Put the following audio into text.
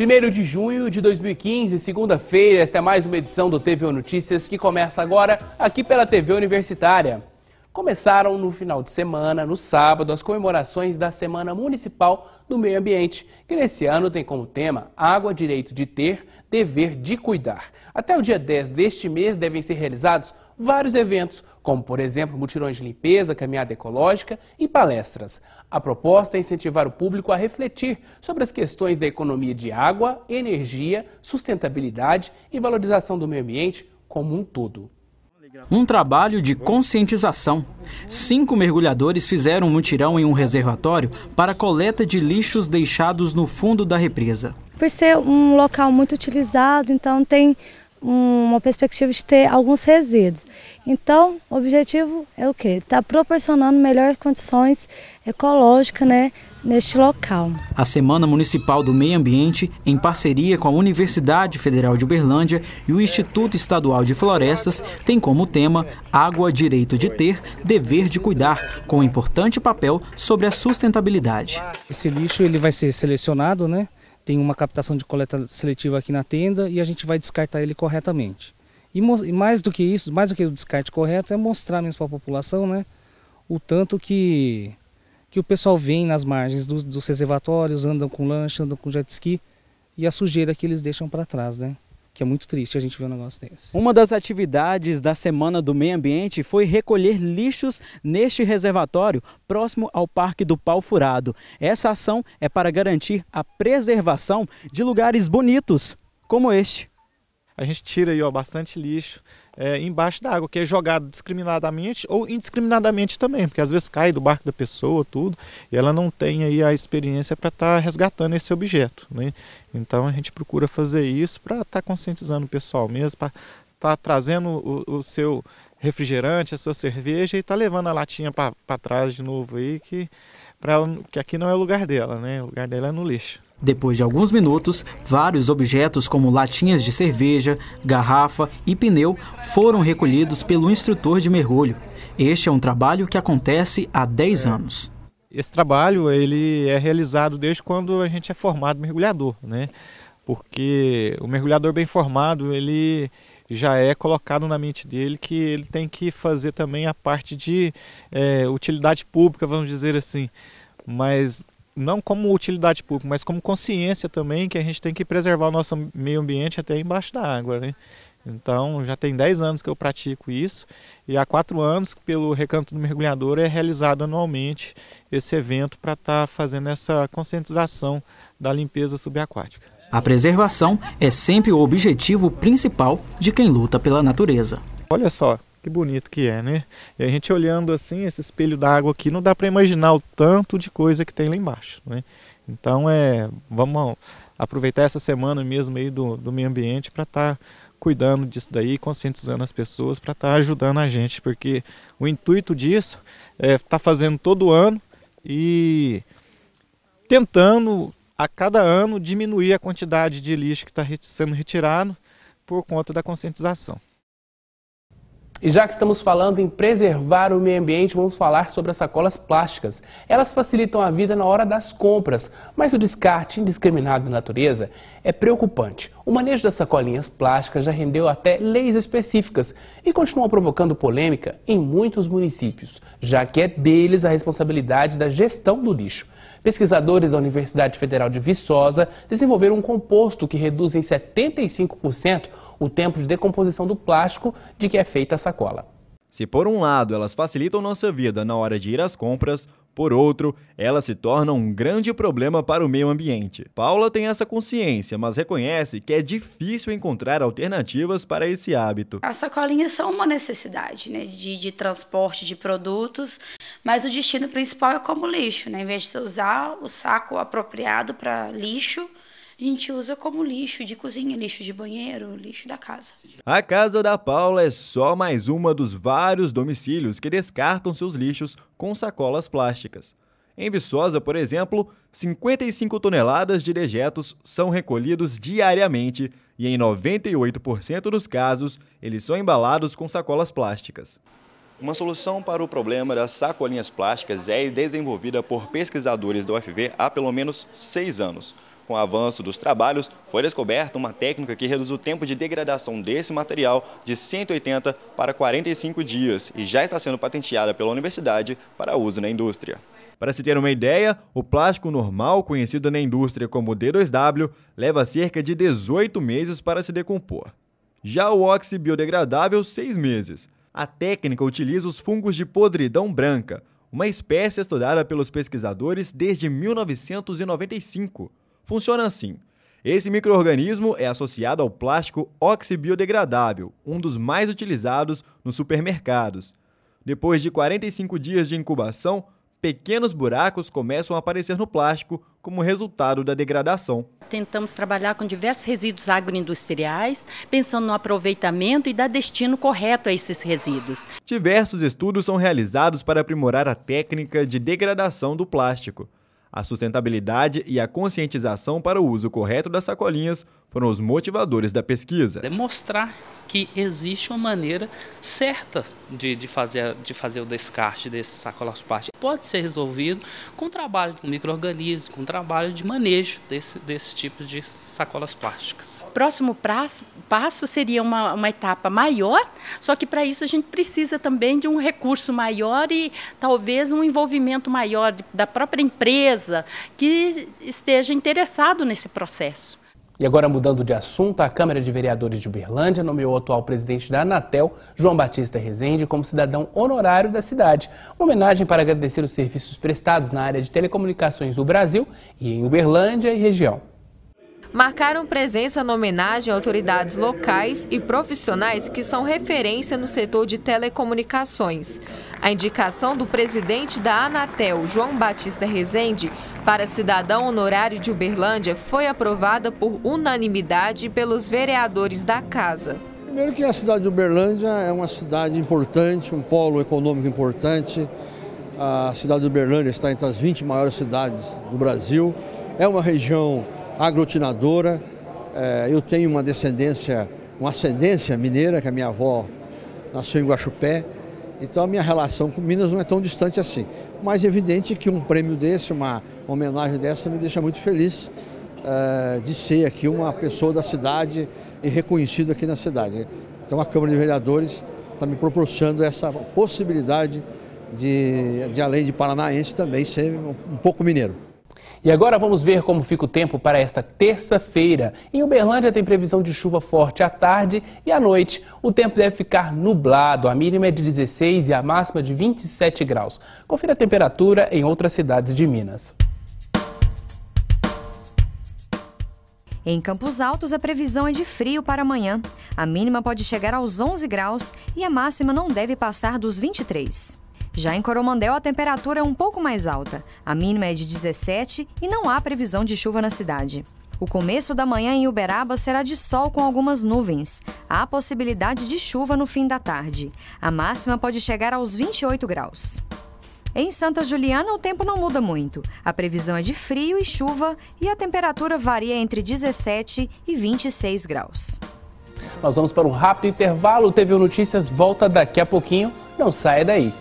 1 de junho de 2015, segunda-feira, esta é mais uma edição do TV Notícias que começa agora aqui pela TV Universitária. Começaram no final de semana, no sábado, as comemorações da Semana Municipal do Meio Ambiente, que nesse ano tem como tema Água, Direito de Ter, Dever de Cuidar. Até o dia 10 deste mês devem ser realizados vários eventos, como, por exemplo, mutirões de limpeza, caminhada ecológica e palestras. A proposta é incentivar o público a refletir sobre as questões da economia de água, energia, sustentabilidade e valorização do meio ambiente como um todo. Um trabalho de conscientização. Cinco mergulhadores fizeram um mutirão em um reservatório para coleta de lixos deixados no fundo da represa. Por ser um local muito utilizado, então tem uma perspectiva de ter alguns resíduos. Então, o objetivo é o quê? Está proporcionando melhores condições ecológicas né, neste local. A Semana Municipal do Meio Ambiente, em parceria com a Universidade Federal de Uberlândia e o Instituto Estadual de Florestas, tem como tema Água, Direito de Ter, Dever de Cuidar, com um importante papel sobre a sustentabilidade. Esse lixo ele vai ser selecionado, né? tem uma captação de coleta seletiva aqui na tenda e a gente vai descartar ele corretamente. E, e mais do que isso, mais do que o descarte correto, é mostrar mesmo para a população né, o tanto que, que o pessoal vem nas margens dos, dos reservatórios, andam com lancha, andam com jet ski e a sujeira que eles deixam para trás. Né? que é muito triste a gente ver um negócio desse. Uma das atividades da Semana do Meio Ambiente foi recolher lixos neste reservatório próximo ao Parque do Pau Furado. Essa ação é para garantir a preservação de lugares bonitos como este a gente tira aí ó, bastante lixo é, embaixo da água, que é jogado discriminadamente ou indiscriminadamente também, porque às vezes cai do barco da pessoa, tudo, e ela não tem aí a experiência para estar tá resgatando esse objeto. Né? Então a gente procura fazer isso para estar tá conscientizando o pessoal mesmo, para estar tá trazendo o, o seu refrigerante, a sua cerveja e tá levando a latinha para trás de novo aí que para que aqui não é o lugar dela, né? O lugar dela é no lixo. Depois de alguns minutos, vários objetos como latinhas de cerveja, garrafa e pneu foram recolhidos pelo instrutor de mergulho. Este é um trabalho que acontece há 10 é. anos. Esse trabalho ele é realizado desde quando a gente é formado mergulhador, né? Porque o mergulhador bem formado, ele já é colocado na mente dele que ele tem que fazer também a parte de é, utilidade pública, vamos dizer assim. Mas não como utilidade pública, mas como consciência também, que a gente tem que preservar o nosso meio ambiente até embaixo da água, né? Então, já tem 10 anos que eu pratico isso e há 4 anos que pelo Recanto do Mergulhador é realizado anualmente esse evento para estar tá fazendo essa conscientização da limpeza subaquática. A preservação é sempre o objetivo principal de quem luta pela natureza. Olha só, que bonito que é, né? E a gente olhando assim, esse espelho d'água aqui, não dá para imaginar o tanto de coisa que tem lá embaixo, né? Então, é, vamos aproveitar essa semana mesmo aí do, do meio ambiente para estar tá cuidando disso daí, conscientizando as pessoas, para estar tá ajudando a gente, porque o intuito disso é estar tá fazendo todo ano e tentando a cada ano diminuir a quantidade de lixo que está sendo retirado por conta da conscientização. E já que estamos falando em preservar o meio ambiente, vamos falar sobre as sacolas plásticas. Elas facilitam a vida na hora das compras, mas o descarte indiscriminado da natureza é preocupante. O manejo das sacolinhas plásticas já rendeu até leis específicas e continua provocando polêmica em muitos municípios, já que é deles a responsabilidade da gestão do lixo. Pesquisadores da Universidade Federal de Viçosa desenvolveram um composto que reduz em 75% o tempo de decomposição do plástico de que é feita a sacola. Se por um lado elas facilitam nossa vida na hora de ir às compras, por outro, ela se torna um grande problema para o meio ambiente. Paula tem essa consciência, mas reconhece que é difícil encontrar alternativas para esse hábito. As sacolinhas são uma necessidade né, de, de transporte de produtos, mas o destino principal é como lixo. Né? Em vez de você usar o saco apropriado para lixo, a gente usa como lixo de cozinha, lixo de banheiro, lixo da casa. A casa da Paula é só mais uma dos vários domicílios que descartam seus lixos com sacolas plásticas. Em Viçosa, por exemplo, 55 toneladas de dejetos são recolhidos diariamente e, em 98% dos casos, eles são embalados com sacolas plásticas. Uma solução para o problema das sacolinhas plásticas é desenvolvida por pesquisadores da UFV há pelo menos seis anos. Com o avanço dos trabalhos, foi descoberta uma técnica que reduz o tempo de degradação desse material de 180 para 45 dias e já está sendo patenteada pela universidade para uso na indústria. Para se ter uma ideia, o plástico normal, conhecido na indústria como D2W, leva cerca de 18 meses para se decompor. Já o óxido biodegradável, 6 meses. A técnica utiliza os fungos de podridão branca, uma espécie estudada pelos pesquisadores desde 1995 funciona assim. Esse microorganismo é associado ao plástico oxibiodegradável, um dos mais utilizados nos supermercados. Depois de 45 dias de incubação, pequenos buracos começam a aparecer no plástico como resultado da degradação. Tentamos trabalhar com diversos resíduos agroindustriais, pensando no aproveitamento e dar destino correto a esses resíduos. Diversos estudos são realizados para aprimorar a técnica de degradação do plástico. A sustentabilidade e a conscientização para o uso correto das sacolinhas foram os motivadores da pesquisa. Demonstrar que existe uma maneira certa de, de, fazer, de fazer o descarte dessas sacolas plásticas. Pode ser resolvido com o trabalho de micro-organismos, com o trabalho de manejo desse, desse tipo de sacolas plásticas. Próximo prazo, passo seria uma, uma etapa maior, só que para isso a gente precisa também de um recurso maior e talvez um envolvimento maior da própria empresa, empresa que esteja interessado nesse processo. E agora, mudando de assunto, a Câmara de Vereadores de Uberlândia nomeou o atual presidente da Anatel, João Batista Rezende, como cidadão honorário da cidade. Uma homenagem para agradecer os serviços prestados na área de telecomunicações do Brasil e em Uberlândia e região marcaram presença na homenagem a autoridades locais e profissionais que são referência no setor de telecomunicações. A indicação do presidente da Anatel, João Batista Rezende, para cidadão honorário de Uberlândia foi aprovada por unanimidade pelos vereadores da Casa. Primeiro que a cidade de Uberlândia é uma cidade importante, um polo econômico importante. A cidade de Uberlândia está entre as 20 maiores cidades do Brasil. É uma região aglutinadora. É, eu tenho uma descendência, uma ascendência mineira, que a minha avó nasceu em Guaxupé, então a minha relação com Minas não é tão distante assim. Mas é evidente que um prêmio desse, uma homenagem dessa, me deixa muito feliz é, de ser aqui uma pessoa da cidade e reconhecido aqui na cidade. Então a Câmara de Vereadores está me proporcionando essa possibilidade de, de além de paranaense, também ser um pouco mineiro. E agora vamos ver como fica o tempo para esta terça-feira. Em Uberlândia tem previsão de chuva forte à tarde e à noite. O tempo deve ficar nublado. A mínima é de 16 e a máxima de 27 graus. Confira a temperatura em outras cidades de Minas. Em Campos Altos, a previsão é de frio para amanhã. A mínima pode chegar aos 11 graus e a máxima não deve passar dos 23. Já em Coromandel, a temperatura é um pouco mais alta. A mínima é de 17 e não há previsão de chuva na cidade. O começo da manhã em Uberaba será de sol com algumas nuvens. Há possibilidade de chuva no fim da tarde. A máxima pode chegar aos 28 graus. Em Santa Juliana, o tempo não muda muito. A previsão é de frio e chuva e a temperatura varia entre 17 e 26 graus. Nós vamos para um rápido intervalo. O Notícias volta daqui a pouquinho. Não saia daí.